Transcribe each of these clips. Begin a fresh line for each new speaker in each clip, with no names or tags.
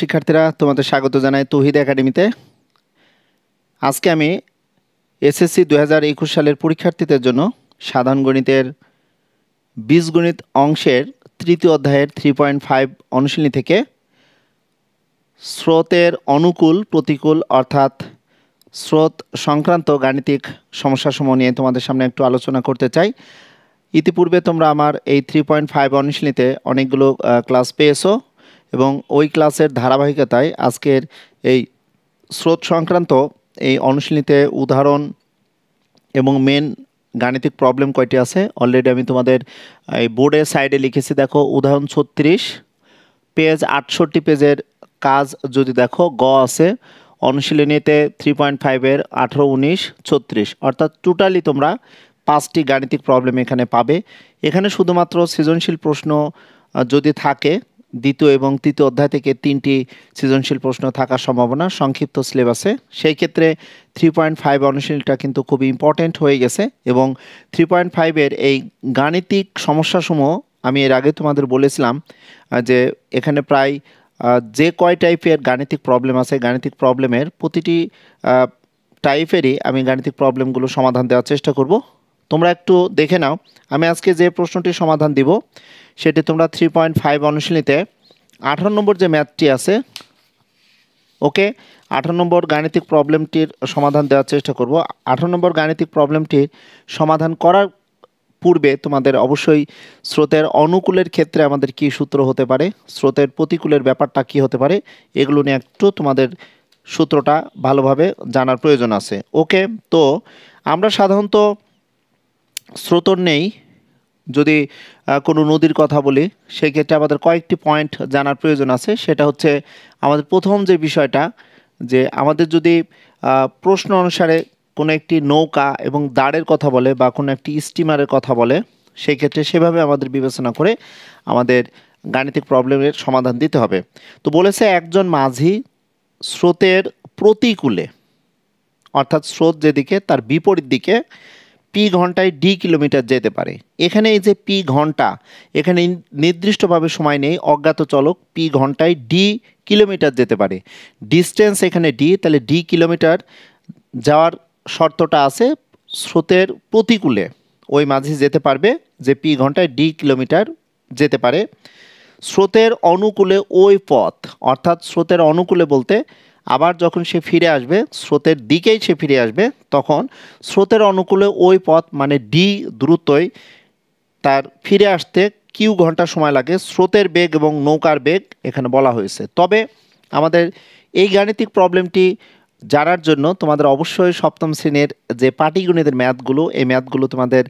শিক্ষার্থীরা তোমাদের স্বাগত জানাই তহিদ একাডেমিতে আজকে আমি এসএসসি দু হাজার সালের পরীক্ষার্থীদের জন্য সাধারণ গণিতের বীজগণিত অংশের তৃতীয় অধ্যায়ের থ্রি পয়েন্ট ফাইভ অনুশীলনী থেকে স্রোতের অনুকূল প্রতিকূল অর্থাৎ স্রোত সংক্রান্ত গাণিতিক সমস্যাসমূহ নিয়ে তোমাদের সামনে একটু আলোচনা করতে চাই ইতিপূর্বে তোমরা আমার এই থ্রি পয়েন্ট ফাইভ অনুশীলনীতে অনেকগুলো ক্লাস পেয়েছো এবং ওই ক্লাসের ধারাবাহিকতায় আজকের এই স্রোত সংক্রান্ত এই অনুশীলনীতে উদাহরণ এবং মেন গাণিতিক প্রবলেম কয়টি আছে অলরেডি আমি তোমাদের এই বোর্ডের সাইডে লিখেছি দেখো উদাহরণ ছত্রিশ পেজ আটষট্টি পেজের কাজ যদি দেখো গ আছে অনুশীলনীতে থ্রি পয়েন্ট ফাইভের আঠেরো উনিশ ছত্রিশ অর্থাৎ টোটালি তোমরা পাঁচটি গাণিতিক প্রবলেম এখানে পাবে এখানে শুধুমাত্র সৃজনশীল প্রশ্ন যদি থাকে দ্বিতীয় এবং তৃতীয় অধ্যায় থেকে তিনটি সৃজনশীল প্রশ্ন থাকার সম্ভাবনা সংক্ষিপ্ত সিলেবাসে সেই ক্ষেত্রে থ্রি পয়েন্ট ফাইভ অনুশীলটা কিন্তু খুব ইম্পর্ট্যান্ট হয়ে গেছে এবং থ্রি পয়েন্ট ফাইভের এই গাণিতিক সমস্যাসমূহ আমি এর আগে তোমাদের বলেছিলাম যে এখানে প্রায় যে কয় টাইপের গাণিতিক প্রবলেম আছে গাণিতিক প্রবলেমের প্রতিটি টাইপেরই আমি গাণিতিক প্রবলেমগুলো সমাধান দেওয়ার চেষ্টা করব তোমরা একটু দেখে নাও আমি আজকে যে প্রশ্নটি সমাধান দিব সেটি তোমরা থ্রি পয়েন্ট ফাইভ অনুশীলীতে আঠারো নম্বর যে ম্যাথটি আছে ওকে আঠারো নম্বর গাণিতিক প্রবলেমটির সমাধান দেওয়ার চেষ্টা করব আঠারো নম্বর গাণিতিক প্রবলেমটির সমাধান করার পূর্বে তোমাদের অবশ্যই স্রোতের অনুকূলের ক্ষেত্রে আমাদের কি সূত্র হতে পারে স্রোতের প্রতিকূলের ব্যাপারটা কি হতে পারে এগুলো নিয়ে একটু তোমাদের সূত্রটা ভালোভাবে জানার প্রয়োজন আছে ওকে তো আমরা সাধারণত স্রোতর নেই যদি কোনো নদীর কথা বলি সেক্ষেত্রে আমাদের কয়েকটি পয়েন্ট জানার প্রয়োজন আছে সেটা হচ্ছে আমাদের প্রথম যে বিষয়টা যে আমাদের যদি প্রশ্ন অনুসারে কোনো একটি নৌকা এবং দাঁড়ের কথা বলে বা কোনো একটি স্টিমারের কথা বলে সেক্ষেত্রে সেভাবে আমাদের বিবেচনা করে আমাদের গাণিতিক প্রবলেমের সমাধান দিতে হবে তো বলেছে একজন মাঝি স্রোতের প্রতিকূলে অর্থাৎ স্রোত যেদিকে তার বিপরীত দিকে পি ঘন্টায় ডি কিলোমিটার যেতে পারে এখানে এই যে পি ঘন্টা এখানে নির্দিষ্টভাবে সময় নেই অজ্ঞাত চলক পি ঘন্টায় ডি কিলোমিটার যেতে পারে ডিস্টেন্স এখানে ডি তাহলে ডি কিলোমিটার যাওয়ার শর্তটা আছে স্রোতের প্রতিকূলে ওই মাঝে যেতে পারবে যে পি ঘন্টায় ডি কিলোমিটার যেতে পারে স্রোতের অনুকূলে ওই পথ অর্থাৎ স্রোতের অনুকূলে বলতে আবার যখন সে ফিরে আসবে স্রোতের দিকেই সে ফিরে আসবে তখন স্রোতের অনুকূলে ওই পথ মানে ডি দ্রুতই তার ফিরে আসতে কিউ ঘন্টা সময় লাগে স্রোতের বেগ এবং নৌকার বেগ এখানে বলা হয়েছে তবে আমাদের এই গাণিতিক প্রবলেমটি জানার জন্য তোমাদের অবশ্যই সপ্তম শ্রেণীর যে পাটিগণিতের ম্যাথগুলো এই ম্যাথগুলো তোমাদের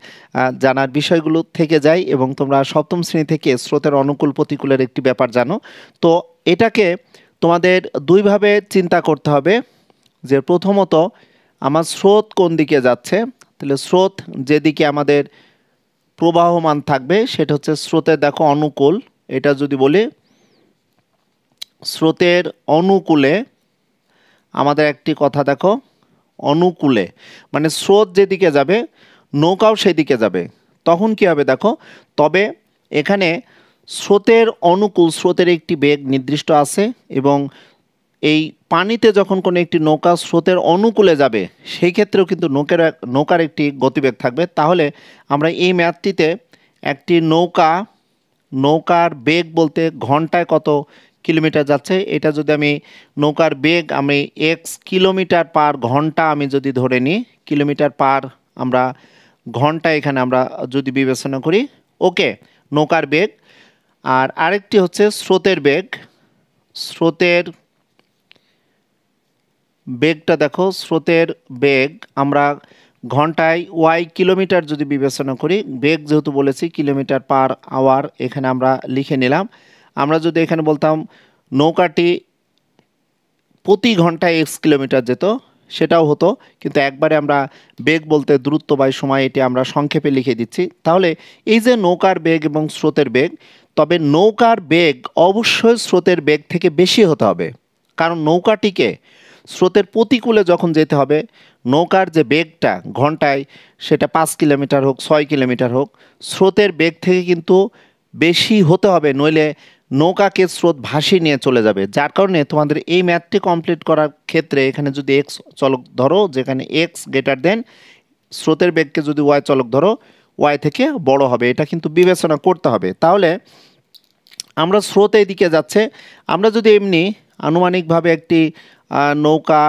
জানার বিষয়গুলো থেকে যায় এবং তোমরা সপ্তম শ্রেণী থেকে স্রোতের অনুকূল প্রতিকূলের একটি ব্যাপার জানো তো এটাকে তোমাদের দুইভাবে চিন্তা করতে হবে যে প্রথমত আমার স্রোত কোন দিকে যাচ্ছে তাহলে স্রোত যেদিকে আমাদের প্রবাহমান থাকবে সেটা হচ্ছে স্রোতের দেখো অনুকূল এটা যদি বলি স্রোতের অনুকূলে আমাদের একটি কথা দেখো অনুকূলে মানে স্রোত যেদিকে যাবে নৌকাও সেদিকে যাবে তখন কি হবে দেখো তবে এখানে স্রোতের অনুকূল স্রোতের একটি বেগ নির্দিষ্ট আছে এবং এই পানিতে যখন কোনো একটি নৌকা স্রোতের অনুকূলে যাবে সেই ক্ষেত্রেও কিন্তু নৌকের নৌকার একটি গতিবেগ থাকবে তাহলে আমরা এই ম্যাথটিতে একটি নৌকা নৌকার বেগ বলতে ঘন্টায় কত কিলোমিটার যাচ্ছে এটা যদি আমি নৌকার বেগ আমি এক্স কিলোমিটার পার ঘন্টা আমি যদি ধরে নিই কিলোমিটার পার আমরা ঘন্টা এখানে আমরা যদি বিবেচনা করি ওকে নৌকার বেগ আর আরেকটি হচ্ছে স্রোতের বেগ স্রোতের বেগটা দেখো স্রোতের বেগ আমরা ঘন্টায় ওয়াই কিলোমিটার যদি বিবেচনা করি বেগ যেহেতু বলেছি কিলোমিটার পার আওয়ার এখানে আমরা লিখে নিলাম আমরা যদি এখানে বলতাম নৌকাটি প্রতি ঘন্টায় এক্স কিলোমিটার যেত সেটাও হতো কিন্তু একবারে আমরা বেগ বলতে দ্রুত বা সময় এটি আমরা সংক্ষেপে লিখে দিচ্ছি তাহলে এই যে নৌকার বেগ এবং স্রোতের বেগ তবে নৌকার বেগ অবশ্যই স্রোতের বেগ থেকে বেশি হতে হবে কারণ নৌকাটিকে স্রোতের প্রতিকূলে যখন যেতে হবে নৌকার যে বেগটা ঘন্টায় সেটা পাঁচ কিলোমিটার হোক ছয় কিলোমিটার হোক স্রোতের বেগ থেকে কিন্তু বেশি হতে হবে নইলে নৌকাকে স্রোত ভাসিয়ে নিয়ে চলে যাবে যার কারণে তোমাদের এই ম্যাথটি কমপ্লিট করার ক্ষেত্রে এখানে যদি এক্স চলক ধরো যেখানে এক্স গ্রেটার দেন স্রোতের বেগকে যদি ওয়াই চলক ধরো ওয়াই থেকে বড় হবে এটা কিন্তু বিবেচনা করতে হবে তাহলে আমরা স্রোত দিকে যাচ্ছে আমরা যদি এমনি আনুমানিকভাবে একটি নৌকা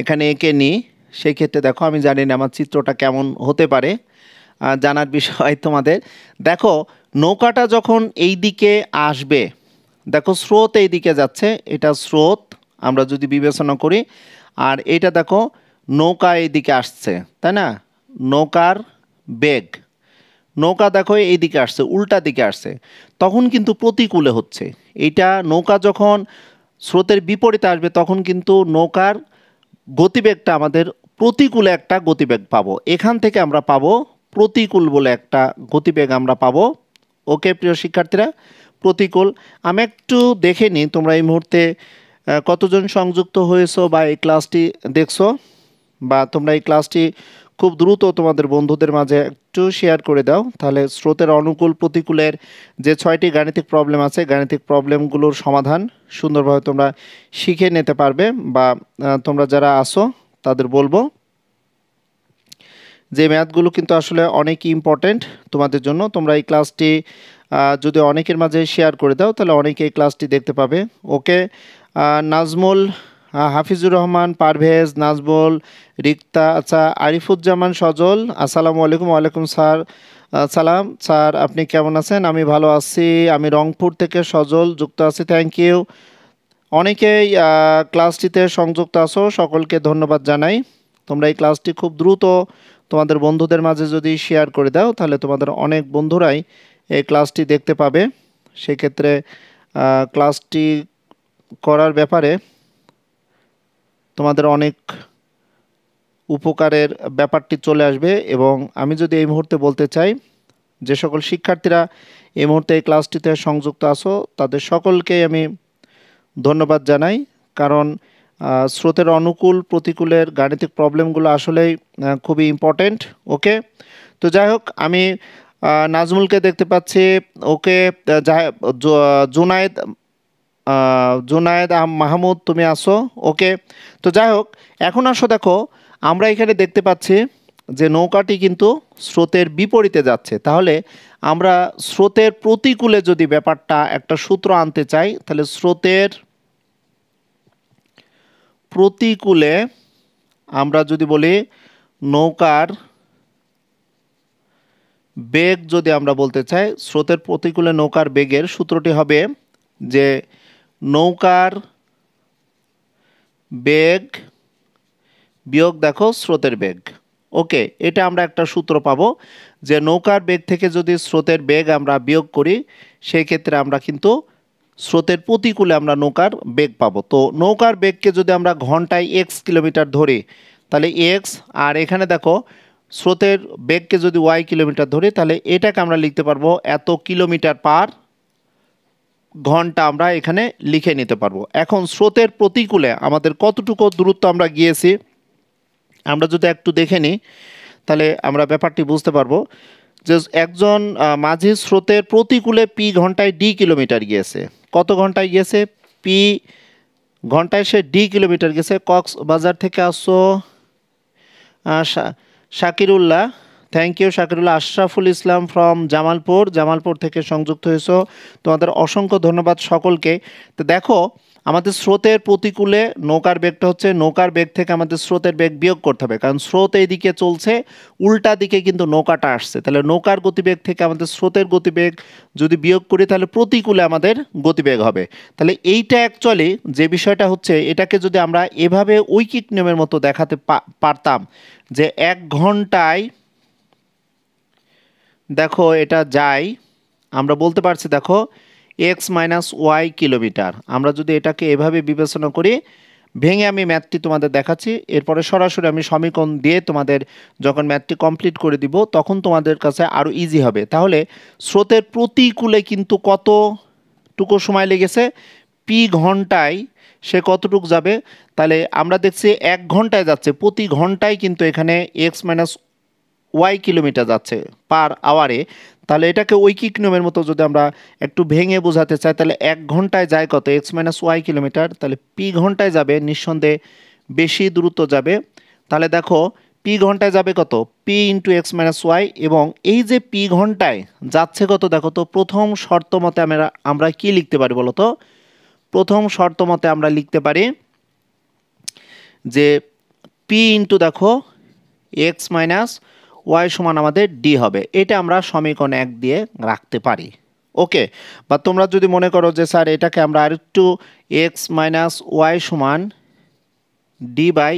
এখানে এঁকে নিই সেই ক্ষেত্রে দেখো আমি জানি না আমার চিত্রটা কেমন হতে পারে জানার বিষয় তোমাদের দেখো নৌকাটা যখন এই দিকে আসবে দেখো স্রোত এই দিকে যাচ্ছে এটা স্রোত আমরা যদি বিবেচনা করি আর এটা দেখো নৌকা এই দিকে আসছে তাই না নৌকার বেগ নৌকা দেখো এই দিকে আসছে উল্টা দিকে আসছে তখন কিন্তু প্রতিকূলে হচ্ছে এটা নৌকা যখন স্রোতের বিপরীতে আসবে তখন কিন্তু নৌকার গতিবেগটা আমাদের প্রতিকূলে একটা গতিবেগ পাবো এখান থেকে আমরা পাবো প্রতিকূল বলে একটা গতিবেগ আমরা পাবো ওকে প্রিয় শিক্ষার্থীরা প্রতিকূল আমি একটু দেখে নিই তোমরা এই মুহুর্তে কতজন সংযুক্ত হয়েছো বা এই ক্লাসটি দেখছো বা তোমরা এই ক্লাসটি খুব দ্রুত তোমাদের বন্ধুদের মাঝে একটু শেয়ার করে দাও তাহলে স্রোতের অনুকূল প্রতিকূলের যে ছয়টি গাণিতিক প্রবলেম আছে গাণিতিক প্রবলেমগুলোর সমাধান সুন্দরভাবে তোমরা শিখে নিতে পারবে বা তোমরা যারা আসো তাদের বলবো যে ম্যাথগুলো কিন্তু আসলে অনেক ইম্পর্ট্যান্ট তোমাদের জন্য তোমরা এই ক্লাসটি যদি অনেকের মাঝে শেয়ার করে দাও তাহলে অনেকে এই ক্লাসটি দেখতে পাবে ওকে নাজমুল হাফিজুর রহমান পারভেজ নাজবুল রিক্তা আচ্ছা আরিফুজ্জামান সজল আসসালামু আলাইকুম ওয়ালাইকুম স্যার সালাম স্যার আপনি কেমন আছেন আমি ভালো আছি আমি রংপুর থেকে সজল যুক্ত আছি থ্যাংক ইউ অনেকেই ক্লাসটিতে সংযুক্ত আছো সকলকে ধন্যবাদ জানাই তোমরা এই ক্লাসটি খুব দ্রুত তোমাদের বন্ধুদের মাঝে যদি শেয়ার করে দাও তাহলে তোমাদের অনেক বন্ধুরাই এই ক্লাসটি দেখতে পাবে সেক্ষেত্রে ক্লাসটি করার ব্যাপারে তোমাদের অনেক উপকারের ব্যাপারটি চলে আসবে এবং আমি যদি এই মুহূর্তে বলতে চাই যে সকল শিক্ষার্থীরা এই মুহূর্তে এই ক্লাসটিতে সংযুক্ত আছো তাদের সকলকে আমি ধন্যবাদ জানাই কারণ স্রোতের অনুকূল প্রতিকূলের গাণিতিক প্রবলেমগুলো আসলেই খুবই ইম্পর্টেন্ট ওকে তো যাই হোক আমি নাজমুলকে দেখতে পাচ্ছি ওকে জুনায়েদ জুনায়েদ মাহমুদ তুমি আসো ওকে তো যাই হোক এখন আসো দেখো আমরা এখানে দেখতে পাচ্ছি যে নৌকাটি কিন্তু স্রোতের বিপরীতে যাচ্ছে তাহলে আমরা স্রোতের প্রতিকূলে যদি ব্যাপারটা একটা সূত্র আনতে চাই তাহলে স্রোতের প্রতিকূলে আমরা যদি বলি নৌকার বেগ যদি আমরা বলতে চাই স্রোতের প্রতিকূলে নৌকার বেগের সূত্রটি হবে যে নৌকার বেগ বিয়োগ দেখো স্রোতের বেগ ওকে এটা আমরা একটা সূত্র পাবো যে নৌকার বেগ থেকে যদি স্রোতের বেগ আমরা বিয়োগ করি সেই ক্ষেত্রে আমরা কিন্তু স্রোতের প্রতিকূলে আমরা নৌকার বেগ পাবো তো নৌকার বেগকে যদি আমরা ঘন্টায় এক্স কিলোমিটার ধরি তাহলে এক্স আর এখানে দেখো স্রোতের বেগকে যদি ওয়াই কিলোমিটার ধরি তাহলে এটাকে আমরা লিখতে পারবো এত কিলোমিটার পার ঘন্টা আমরা এখানে লিখে নিতে পারবো এখন স্রোতের প্রতিকূলে আমাদের কতটুকু দূরত্ব আমরা গিয়েছি আমরা যদি একটু দেখে নিই তাহলে আমরা ব্যাপারটি বুঝতে পারবো যে একজন মাঝি স্রোতের প্রতিকূলে পি ঘন্টায় ডি কিলোমিটার গিয়েছে কত ঘন্টায় গিয়েছে পি ঘন্টায় সে ডি কিলোমিটার গেছে কক্সবাজার থেকে আসছো Shakirullah thank you Shakirullah Ashraful Islam from Jamalpur Jamalpur থেকে সংযুক্ত হয়েছ তোমাদের অসংখ্য ধন্যবাদ সকলকে তো দেখো আমাদের স্রোতের প্রতিকূলে নৌকার বেগটা হচ্ছে নৌকার বেগ থেকে আমাদের স্রোতের বেগ বিয়োগ করতে হবে কারণ স্রোত এইদিকে চলছে উল্টা দিকে কিন্তু নৌকাটা আসছে তাহলে নৌকার গতিবেগ থেকে আমাদের স্রোতের গতিবেগ যদি বিয়োগ করি তাহলে প্রতিকূলে আমাদের গতিবেগ হবে তাহলে এইটা অ্যাকচুয়ালি যে বিষয়টা হচ্ছে এটাকে যদি আমরা এভাবে উইকিট নিয়মের মতো দেখাতে পারতাম যে এক ঘন্টায় দেখো এটা যাই আমরা বলতে পারছি দেখো এক্স মাইনাস ওয়াই কিলোমিটার আমরা যদি এটাকে এভাবে বিবেচনা করি ভেঙে আমি ম্যাথটি তোমাদের দেখাচ্ছি এরপরে সরাসরি আমি সমীকরণ দিয়ে তোমাদের যখন ম্যাথটি কমপ্লিট করে দিব তখন তোমাদের কাছে আরও ইজি হবে তাহলে স্রোতের প্রতিকূলে কিন্তু কতটুকু সময় লেগেছে পি ঘন্টায় সে কতটুক যাবে তাহলে আমরা দেখছি এক ঘন্টায় যাচ্ছে প্রতি ঘন্টায় কিন্তু এখানে এক্স মাইনাস ওয়াই কিলোমিটার যাচ্ছে পার আওয়ারে তাহলে এটাকে ঐকিক নিয়মের মতো যদি আমরা একটু ভেঙে বোঝাতে চাই তাহলে এক ঘন্টায় যায় কত এক্স মাইনাস ওয়াই কিলোমিটার তাহলে পি ঘন্টায় যাবে নিঃসন্দেহে বেশি দ্রুত যাবে তাহলে দেখো পি ঘন্টায় যাবে কত p into x minus y এবং এই যে পি ঘন্টায় যাচ্ছে কত দেখো তো প্রথম শর্ত মতে আমরা আমরা কী লিখতে পারি বলো তো প্রথম শর্ত মতে আমরা লিখতে পারি যে পি ইন্টু দেখো এক্স মাইনাস ওয়াই সমান আমাদের ডি হবে এটা আমরা সমীকরণ এক দিয়ে রাখতে পারি ওকে বা তোমরা যদি মনে করো যে স্যার এটাকে আমরা আরেকটু এক্স মাইনাস ওয়াই সমান ডি বাই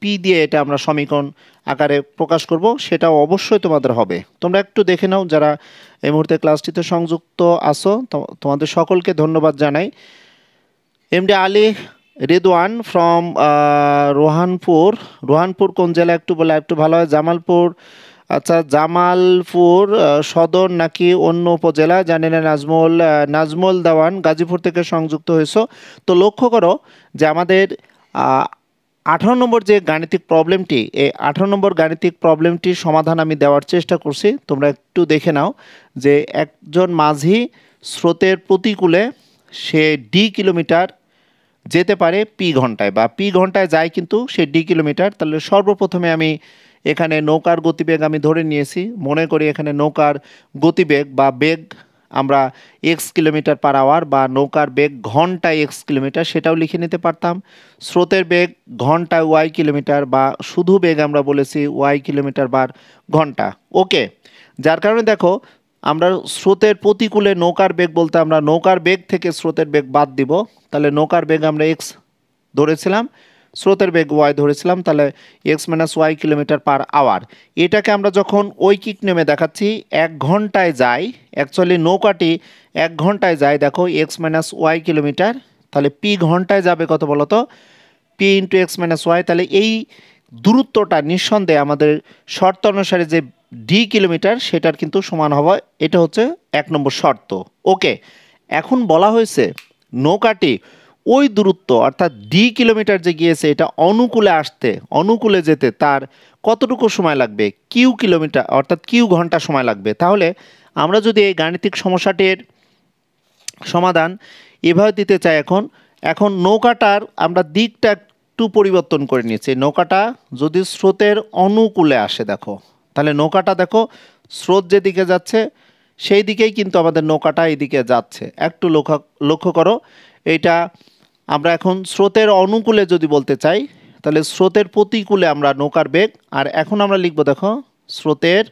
পি দিয়ে এটা আমরা সমীকরণ আকারে প্রকাশ করব সেটাও অবশ্যই তোমাদের হবে তোমরা একটু দেখে নাও যারা এই মুহূর্তে ক্লাসটিতে সংযুক্ত আসো তোমাদের সকলকে ধন্যবাদ জানাই M D Ali Redwan from Rohanpur Rohanpur কোন জেলা একটু বলে একটু ভালো হয় জামালপুর আচ্ছা জামালপুর সদর নাকি অন্য উপজেলা জানি না নাজমুল নাজমল দেওয়ান গাজীপুর থেকে সংযুক্ত হয়েছ তো লক্ষ্য করো যে আমাদের আঠারো নম্বর যে গাণিতিক প্রবলেমটি এই আঠারো নম্বর গাণিতিক প্রবলেমটির সমাধান আমি দেওয়ার চেষ্টা করছি তোমরা একটু দেখে নাও যে একজন মাঝি স্রোতের প্রতিকূলে সে ডি কিলোমিটার যেতে পারে পি ঘন্টায় বা পি ঘন্টায় যায় কিন্তু সে ডি কিলোমিটার তাহলে সর্বপ্রথমে আমি এখানে নৌকার গতিবেগ আমি ধরে নিয়েছি মনে করি এখানে নৌকার গতিবেগ বা বেগ আমরা এক্স কিলোমিটার পার আওয়ার বা নৌকার বেগ ঘন্টায় এক্স কিলোমিটার সেটাও লিখে নিতে পারতাম স্রোতের বেগ ঘন্টায় ওয়াই কিলোমিটার বা শুধু বেগ আমরা বলেছি ওয়াই কিলোমিটার বার ঘন্টা ওকে যার কারণে দেখো আমরা স্রোতের প্রতিকূলে নৌকার বেগ বলতে আমরা নৌকার বেগ থেকে স্রোতের বেগ বাদ দিব তাহলে নৌকার বেগ আমরা এক্স ধরেছিলাম স্রোতের বেগ ওয়াই ধরেছিলাম তাহলে x minus y kilometre per hour এটাকে আমরা যখন ঐকিক নেমে দেখাচ্ছি এক ঘন্টায় যাই অ্যাকচুয়ালি নৌকাটি এক ঘন্টায় যায় দেখো এক্স মাইনাস ওয়াই কিলোমিটার তাহলে পি ঘন্টায় যাবে কত বলতো p into x minus y তাহলে এই দূরত্বটা নিঃসন্দেহে আমাদের শর্ত অনুসারে যে ডি কিলোমিটার সেটার কিন্তু সমান হবে এটা হচ্ছে এক নম্বর শর্ত ওকে এখন বলা হয়েছে নৌকাটি ওই দূরত্ব অর্থাৎ ডি কিলোমিটার যে গিয়েছে এটা অনুকূলে আসতে অনুকূলে যেতে তার কতটুকু সময় লাগবে কিউ কিলোমিটার অর্থাৎ কিউ ঘন্টা সময় লাগবে তাহলে আমরা যদি এই গাণিতিক সমস্যাটির সমাধান এভাবে দিতে চাই এখন এখন নৌকাটার আমরা দিকটা একটু পরিবর্তন করে নিয়েছি নৌকাটা যদি স্রোতের অনুকূলে আসে দেখো তাহলে নৌকাটা দেখো স্রোত যেদিকে যাচ্ছে সেই দিকেই কিন্তু আমাদের নৌকাটা এইদিকে যাচ্ছে একটু লক্ষ্য লক্ষ্য করো এটা আমরা এখন স্রোতের অনুকূলে যদি বলতে চাই তাহলে স্রোতের প্রতিকূলে আমরা নৌকার বেগ আর এখন আমরা লিখব দেখো স্রোতের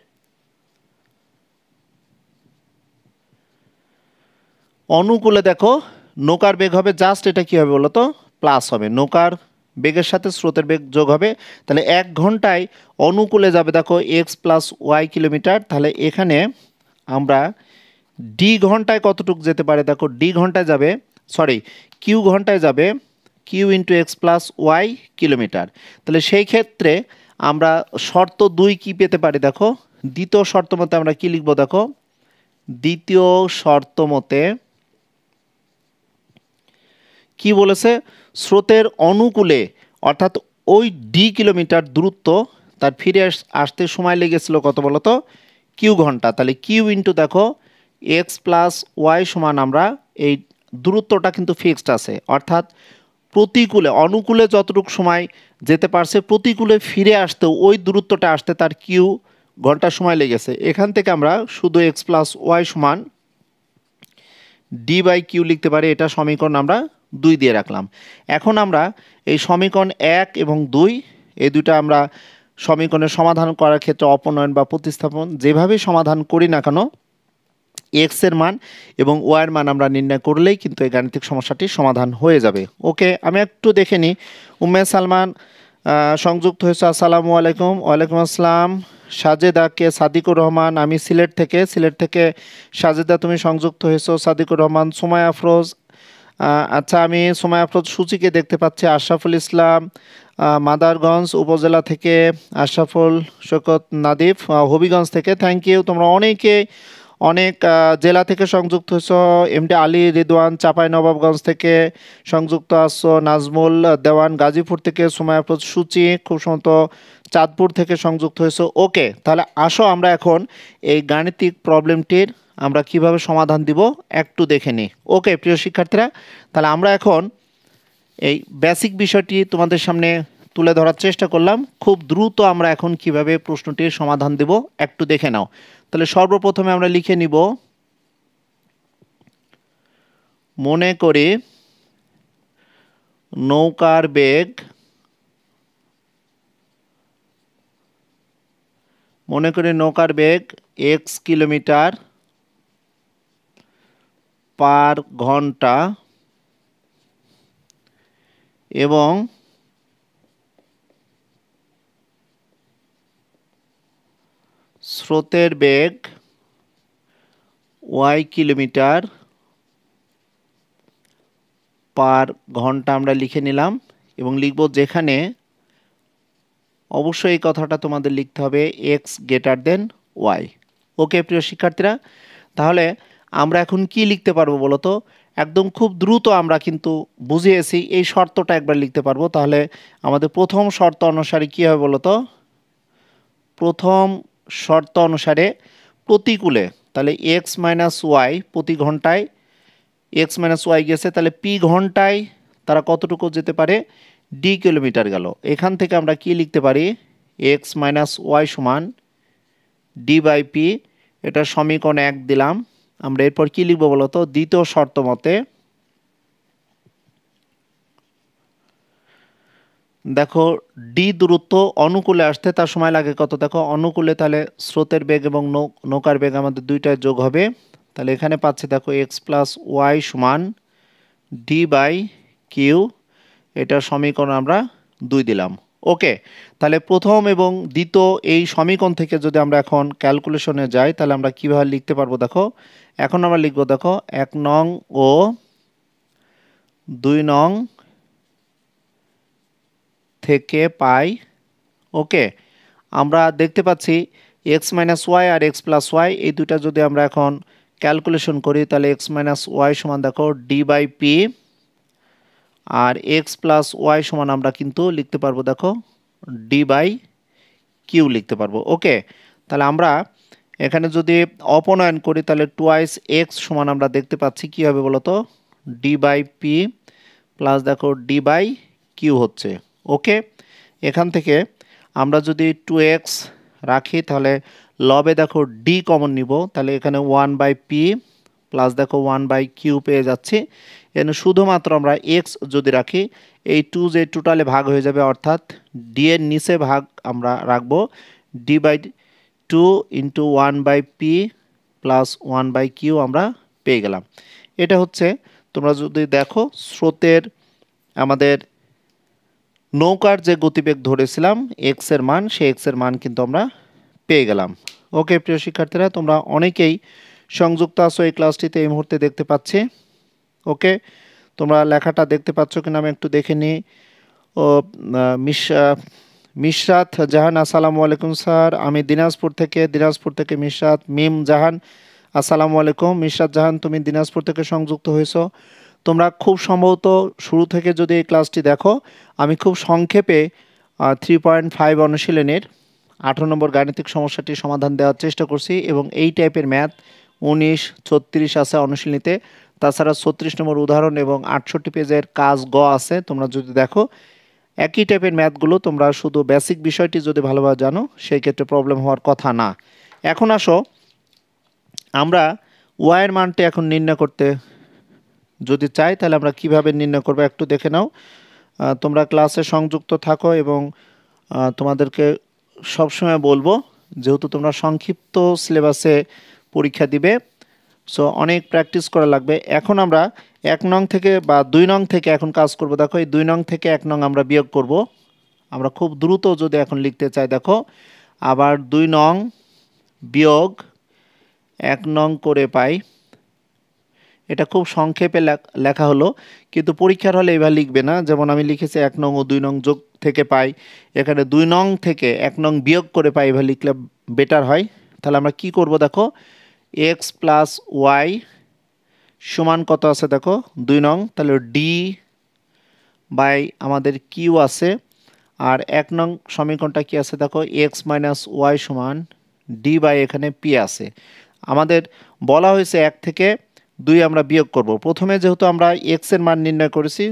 অনুকূলে দেখো নৌকার বেগ হবে জাস্ট এটা কী হবে বলো তো প্লাস হবে নৌকার বেগের সাথে স্রোতের বেগ যোগ হবে তাহলে এক ঘন্টায় অনুকূলে যাবে দেখো এক্স প্লাস ওয়াই কিলোমিটার তাহলে এখানে আমরা ডি ঘন্টায় কতটুক যেতে পারে দেখো ডি ঘন্টায় যাবে সরি কিউ ঘন্টায় যাবে q into x plus y kilometre তাহলে সেই ক্ষেত্রে আমরা শর্ত দুই কি পেতে পারি দেখো দ্বিতীয় শর্ত মতে আমরা কি লিখবো দেখো দ্বিতীয় শর্ত মতে কি বলেছে স্রোতের অনুকূলে অর্থাৎ ওই ডি কিলোমিটার দূরত্ব তার ফিরে আসতে সময় লেগেছিল কত বলতো কিউ ঘন্টা তাহলে কিউ ইন্টু দেখো এক্স প্লাস ওয়াই সমান আমরা এই দূরত্বটা কিন্তু ফিক্সড আছে অর্থাৎ প্রতিকূলে অনুকূলে যতটুকু সময় যেতে পারছে প্রতিকূলে ফিরে আসতেও ওই দূরত্বটা আসতে তার কিউ ঘন্টা সময় লেগেছে এখান থেকে আমরা শুধু এক্স প্লাস ওয়াই সমান ডি বাই কিউ লিখতে পারি এটা সমীকরণ আমরা দুই দিয়ে রাখলাম এখন আমরা এই সমীকরণ এক এবং দুই এই দুটা আমরা সমীকরণের সমাধান করার ক্ষেত্রে অপনয়ন বা প্রতিস্থাপন যেভাবে সমাধান করি না কেন এক্সের মান এবং ওয়ার মান আমরা নির্ণয় করলেই কিন্তু এই গাণিতিক সমস্যাটির সমাধান হয়ে যাবে ওকে আমি একটু দেখে নিই উম্মে সালমান সংযুক্ত হয়েছে আসসালামু আলাইকুম ওয়ালাইকুম আসসালাম সাজেদা কে সাদিকুর রহমান আমি সিলেট থেকে সিলেট থেকে সাজেদা তুমি সংযুক্ত হয়েছো সাদিকুর রহমান সোমায় আফরোজ আচ্ছা আমি সোমায় আফরোজ সূচিকে দেখতে পাচ্ছি আশরাফুল ইসলাম মাদারগঞ্জ উপজেলা থেকে আশরাফুল শকত নাদিফ হবিগঞ্জ থেকে থ্যাংক ইউ তোমরা অনেকে অনেক জেলা থেকে সংযুক্ত হয়েছ এমডি আলী রিদওয়ান চাপাই নবাবগঞ্জ থেকে সংযুক্ত আসছো নাজমুল দেওয়ান গাজীপুর থেকে সুমায়াপ্রদ সূচি খুব সম্ভবত চাঁদপুর থেকে সংযুক্ত হয়েছে ওকে তাহলে আসো আমরা এখন এই গাণিতিক প্রবলেমটির আমরা কিভাবে সমাধান দিব একটু দেখে নিই ওকে প্রিয় শিক্ষার্থীরা তাহলে আমরা এখন এই বেসিক বিষয়টি তোমাদের সামনে তুলে ধরার চেষ্টা করলাম খুব দ্রুত আমরা এখন কিভাবে প্রশ্নটির সমাধান দেব একটু দেখে নাও তাহলে সর্বপ্রথমে আমরা লিখে নিব মনে করে নৌকার বেগ মনে করি নৌকার বেগ এক্স কিলোমিটার পার ঘন্টা এবং স্রোতের বেগ ওয়াই কিলোমিটার পার ঘন্টা আমরা লিখে নিলাম এবং লিখব যেখানে অবশ্যই এই কথাটা তোমাদের লিখতে হবে x greater than y okay প্রিয় শিক্ষার্থীরা তাহলে আমরা এখন কি লিখতে পারবো বলো তো একদম খুব দ্রুত আমরা কিন্তু বুঝিয়েছি এই শর্তটা একবার লিখতে পারবো তাহলে আমাদের প্রথম শর্ত অনুসারে কী হবে বলো তো প্রথম শর্ত অনুসারে প্রতিকূলে তাহলে এক্স মাইনাস ওয়াই প্রতি ঘন্টায় এক্স মাইনাস ওয়াই গেছে তাহলে পি ঘন্টায় তারা কতটুকু যেতে পারে ডি কিলোমিটার গেল এখান থেকে আমরা কি লিখতে পারি এক্স মাইনাস ওয়াই সমান ডি বাই পি এটা সমীকরণ এক দিলাম আমরা এরপর কী লিখবো বলতো দ্বিতীয় শর্ত মতে দেখো ডি দূরত্ব অনুকূলে আসতে তার সময় লাগে কত দেখো অনুকূলে তাহলে স্রোতের বেগ এবং নৌকার বেগ আমাদের দুইটায় যোগ হবে তাহলে এখানে পাচ্ছি দেখো এক্স প্লাস ওয়াই সমান ডি বাই কিউ এটা সমীকরণ আমরা দুই দিলাম ওকে তাহলে প্রথম এবং দ্বিতীয় এই সমীকরণ থেকে যদি আমরা এখন ক্যালকুলেশনে যাই তাহলে আমরা কীভাবে লিখতে পারবো দেখো এখন আমরা লিখবো দেখো এক নং ও দুই নং থেকে পাই ওকে আমরা দেখতে পাচ্ছি এক্স মাইনাস ওয়াই আর এক্স প্লাস ওয়াই এই দুটা যদি আমরা এখন ক্যালকুলেশন করি তাহলে এক্স মাইনাস ওয়াই সমান দেখো ডি বাই পি আর এক্স প্লাস ওয়াই সমান আমরা কিন্তু লিখতে পারবো দেখো ডি বাই কিউ লিখতে পারবো ওকে তাহলে আমরা এখানে যদি অপনয়ন করি তাহলে টুয়াইস এক্স সমান আমরা দেখতে পাচ্ছি কী হবে বলতো ডি বাই পি প্লাস দেখো ডি বাই কিউ হচ্ছে ওকে এখান থেকে আমরা যদি টু এক্স রাখি তাহলে লবে দেখো ডি কমন নিব তাহলে এখানে ওয়ান বাই পি প্লাস দেখো ওয়ান বাই কিউ পেয়ে যাচ্ছি এখানে শুধুমাত্র আমরা এক্স যদি রাখি এই টু যে টোটালে ভাগ হয়ে যাবে অর্থাৎ ডি এর নিচে ভাগ আমরা রাখবো d by two into one by p plus one by q আমরা পেয়ে গেলাম এটা হচ্ছে তোমরা যদি দেখো স্রোতের আমাদের নৌকার যে গতিবেগ ধরেছিলাম এক্সের মান সেই এক্সের মান কিন্তু আমরা পেয়ে গেলাম ওকে প্রিয় শিক্ষার্থীরা তোমরা অনেকেই সংযুক্ত আছো এই ক্লাসটিতে এই মুহূর্তে দেখতে পাচ্ছি ওকে তোমরা লেখাটা দেখতে পাচ্ছ কিনা আমি একটু দেখে নিই ও মিশরাত জাহান আসসালামু আলাইকুম স্যার আমি দিনাজপুর থেকে দিনাজপুর থেকে মিশরাত মিম জাহান আসসালামু আলাইকুম মিশরাত জাহান তুমি দিনাজপুর থেকে সংযুক্ত হয়েছো তোমরা খুব সম্ভবত শুরু থেকে যদি এই ক্লাসটি দেখো আমি খুব সংক্ষেপে থ্রি পয়েন্ট ফাইভ অনুশীলনের আঠারো নম্বর গাণিতিক সমস্যাটি সমাধান দেওয়ার চেষ্টা করছি এবং এই টাইপের ম্যাথ উনিশ ছত্রিশ আছে অনুশীলনীতে তাছাড়া ছত্রিশ নম্বর উদাহরণ এবং আটষট্টি পেজের কাজ গ আছে তোমরা যদি দেখো একই টাইপের ম্যাথগুলো তোমরা শুধু বেসিক বিষয়টি যদি ভালোভাবে জানো সেই ক্ষেত্রে প্রবলেম হওয়ার কথা না এখন আসো আমরা ওয়াইয়ের মানটি এখন নির্ণয় করতে যদি চাই তাহলে আমরা কিভাবে নির্ণয় করবো একটু দেখে নাও তোমরা ক্লাসে সংযুক্ত থাকো এবং তোমাদেরকে সবসময় বলবো যেহেতু তোমরা সংক্ষিপ্ত সিলেবাসে পরীক্ষা দিবে সো অনেক প্র্যাকটিস করা লাগবে এখন আমরা এক নং থেকে বা দুই নং থেকে এখন কাজ করব দেখো এই দুই নং থেকে এক নং আমরা বিয়োগ করব আমরা খুব দ্রুত যদি এখন লিখতে চাই দেখো আবার দুই নং বিয়োগ এক নং করে পাই এটা খুব সংক্ষেপে লেখা হলো কিন্তু পরীক্ষার হলে এবার লিখবে না যেমন আমি লিখেছি এক নং ও দুই নং যোগ থেকে পাই এখানে দুই নং থেকে এক নং বিয়োগ করে পাই এবার লিখলে বেটার হয় তাহলে আমরা কি করব দেখো এক্স প্লাস ওয়াই সমান কত আছে দেখো দুই নং তাহলে ডি বাই আমাদের কিউ আছে আর এক নং সমীকরণটা কি আছে দেখো এক্স মাইনাস ওয়াই সমান ডি বাই এখানে পি আছে আমাদের বলা হয়েছে এক থেকে দুই আমরা বিয়োগ করব প্রথমে যেহেতু আমরা এক্সের মান নির্ণয় করেছি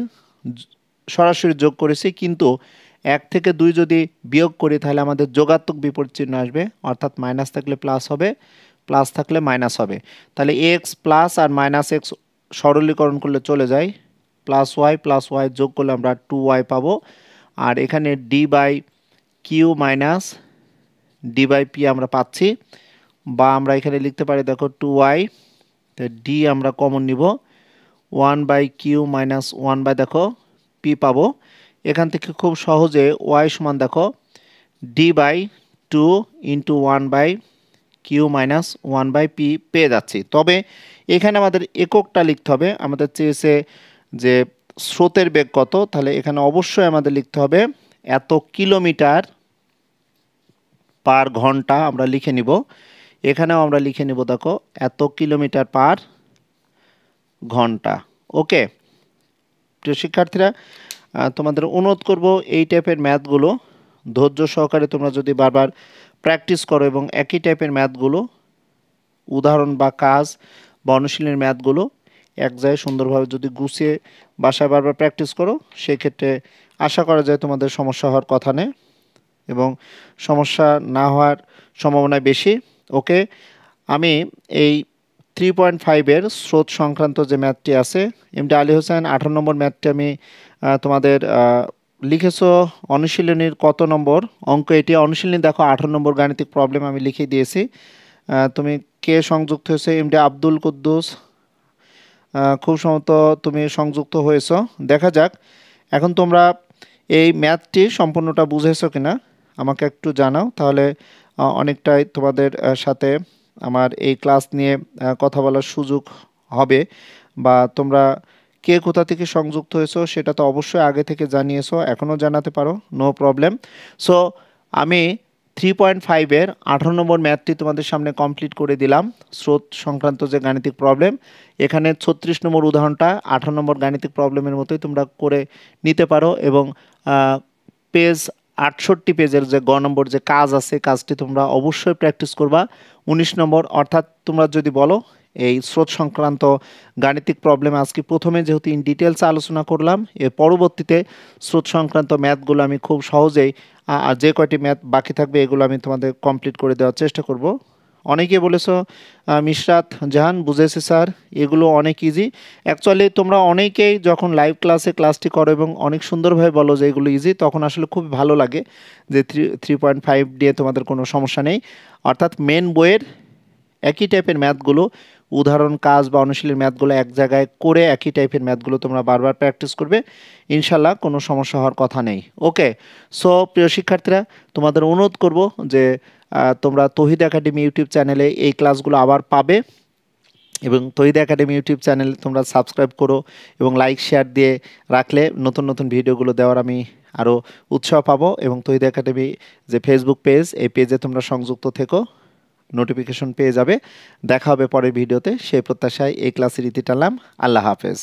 সরাসরি যোগ করেছি কিন্তু এক থেকে দুই যদি বিয়োগ করি তাহলে আমাদের যোগাত্মক বিপরীত চিহ্ন আসবে অর্থাৎ মাইনাস থাকলে প্লাস হবে প্লাস থাকলে মাইনাস হবে তাহলে এক্স প্লাস আর মাইনাস এক্স সরলীকরণ করলে চলে যায় প্লাস ওয়াই প্লাস ওয়াই যোগ করলে আমরা টু ওয়াই পাবো আর এখানে d by q minus d by p আমরা পাচ্ছি বা আমরা এখানে লিখতে পারি দেখো টু ওয়াই তো ডি আমরা কমন নিব one by q minus one by দেখো পি পাবো এখান থেকে খুব সহজে ওয়াই সমান দেখো d by two into one by q minus one by p পেয়ে যাচ্ছি তবে এখানে আমাদের এককটা লিখতে হবে আমাদের চেয়েছে যে স্রোতের বেগ কত তাহলে এখানে অবশ্যই আমাদের লিখতে হবে এত কিলোমিটার পার ঘন্টা আমরা লিখে নিব এখানেও আমরা লিখে নেব দেখো এত কিলোমিটার পার ঘন্টা ওকে প্রিয় শিক্ষার্থীরা তোমাদের অনুরোধ করব এই টাইপের ম্যাথগুলো ধৈর্য সহকারে তোমরা যদি বারবার প্র্যাকটিস করো এবং একই টাইপের ম্যাথগুলো উদাহরণ বা কাজ বা অনুশীলনের ম্যাথগুলো এক জায়গায় সুন্দরভাবে যদি গুছিয়ে বাসায় বারবার প্র্যাকটিস করো সেক্ষেত্রে আশা করা যায় তোমাদের সমস্যা হওয়ার কথা নেই এবং সমস্যা না হওয়ার সম্ভাবনা বেশি ওকে আমি এই থ্রি পয়েন্ট ফাইভের স্রোত সংক্রান্ত যে ম্যাথটি আছে এমডি আলী হোসেন আঠারো নম্বর ম্যাথটি আমি তোমাদের লিখেছো অনুশীলনীর কত নম্বর অঙ্ক এটি অনুশীলনী দেখো আঠারো নম্বর গাণিতিক প্রবলেম আমি লিখে দিয়েছি তুমি কে সংযুক্ত হয়েছে এমডি আব্দুল কুদ্দুস খুব সম্ভবত তুমি সংযুক্ত হয়েছ দেখা যাক এখন তোমরা এই ম্যাথটি সম্পূর্ণটা বুঝেছো কিনা আমাকে একটু জানাও তাহলে অনেকটাই তোমাদের সাথে আমার এই ক্লাস নিয়ে কথা বলার সুযোগ হবে বা তোমরা কে কোথা থেকে সংযুক্ত হয়েছো সেটা তো অবশ্যই আগে থেকে জানিয়েছো এখনও জানাতে পারো নো প্রবলেম সো আমি থ্রি পয়েন্ট ফাইভের আঠারো নম্বর ম্যাথটি তোমাদের সামনে কমপ্লিট করে দিলাম স্রোত সংক্রান্ত যে গাণিতিক প্রবলেম এখানে ছত্রিশ নম্বর উদাহরণটা আঠারো নম্বর গাণিতিক প্রবলেমের মতোই তোমরা করে নিতে পারো এবং পেজ আটষট্টি পেজের যে গ নম্বর যে কাজ আছে কাজটি তোমরা অবশ্যই প্র্যাকটিস করবা ১৯ নম্বর অর্থাৎ তোমরা যদি বলো এই স্রোত সংক্রান্ত গাণিতিক প্রবলেম আজকে প্রথমে যেহেতু ইন ডিটেলস আলোচনা করলাম এর পরবর্তীতে স্রোত সংক্রান্ত ম্যাথগুলো আমি খুব সহজেই আর যে কয়টি ম্যাথ বাকি থাকবে এগুলো আমি তোমাদের কমপ্লিট করে দেওয়ার চেষ্টা করব অনেকে বলেছ মিশরাত জাহান বুঝেছে স্যার এগুলো অনেক ইজি অ্যাকচুয়ালি তোমরা অনেকেই যখন লাইভ ক্লাসে ক্লাসটি করো এবং অনেক সুন্দরভাবে বলো যে এগুলো ইজি তখন আসলে খুব ভালো লাগে যে থ্রি থ্রি পয়েন্ট ফাইভ দিয়ে তোমাদের কোনো সমস্যা নেই অর্থাৎ মেন বইয়ের একই টাইপের ম্যাথগুলো উদাহরণ কাজ বা অনুশীলনের ম্যাথগুলো এক জায়গায় করে একই টাইপের ম্যাথগুলো তোমরা বারবার প্র্যাকটিস করবে ইনশাল্লাহ কোনো সমস্যা হওয়ার কথা নেই ওকে সো প্রিয় শিক্ষার্থীরা তোমাদের অনুরোধ করব যে তোমরা তহিদ একাডেমি ইউটিউব চ্যানেলে এই ক্লাসগুলো আবার পাবে এবং তহিদ একাডেমি ইউটিউব চ্যানেলে তোমরা সাবস্ক্রাইব করো এবং লাইক শেয়ার দিয়ে রাখলে নতুন নতুন ভিডিওগুলো দেওয়ার আমি আরও উৎসাহ পাবো এবং তহিদ একাডেমি যে ফেসবুক পেজ এই পেজে তোমরা সংযুক্ত থেকো নোটিফিকেশন পেয়ে যাবে দেখা হবে পরের ভিডিওতে সেই প্রত্যাশায় এই ক্লাসের ইতি টানলাম আল্লাহ হাফেজ